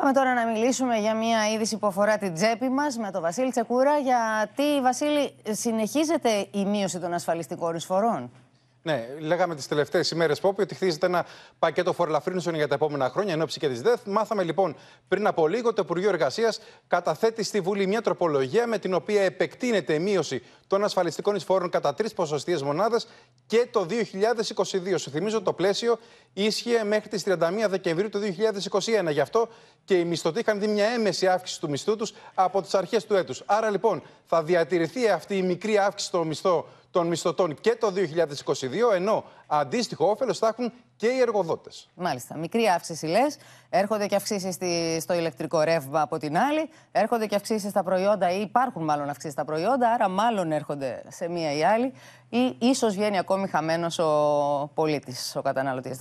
Πάμε τώρα να μιλήσουμε για μια είδηση που αφορά την τσέπη μας με τον Βασίλη Τσεκούρα. Γιατί, Βασίλη, συνεχίζεται η μείωση των ασφαλιστικών εισφορών. Ναι, λέγαμε τις τελευταίες ημέρες, Πόπι, ότι χτίζεται ένα πακέτο φορολαφρύνσεων για τα επόμενα χρόνια εν ώψη και της ΔΕΘ. Μάθαμε λοιπόν πριν από λίγο το Υπουργείο Εργασίας καταθέτει στη Βουλή μια τροπολογία με την οποία επεκτείνεται η μείωση των ασφαλιστικών εισφόρων κατά τρεις ποσοστίε μονάδες και το 2022. Σου θυμίζω το πλαίσιο ίσχυε μέχρι τις 31 Δεκεμβρίου του 2021. Γι' αυτό και οι μισθωτοί είχαν δει μια έμεση αύξηση του μισθού τους από τις αρχές του έτους. Άρα λοιπόν θα διατηρηθεί αυτή η μικρή αύξηση στο μισθό των μισθωτών και το 2022, ενώ αντίστοιχο όφελος θα έχουν και οι εργοδότες. Μάλιστα. Μικρή αύξηση λες. Έρχονται και αυξήσεις στο ηλεκτρικό ρεύμα από την άλλη. Έρχονται και αυξήσεις στα προϊόντα, ή υπάρχουν μάλλον αυξήσεις στα προϊόντα. Άρα, μάλλον έρχονται σε μία ή άλλη. Ή ίσως βγαίνει ακόμη χαμένος ο πολίτης, ο καταναλωτής.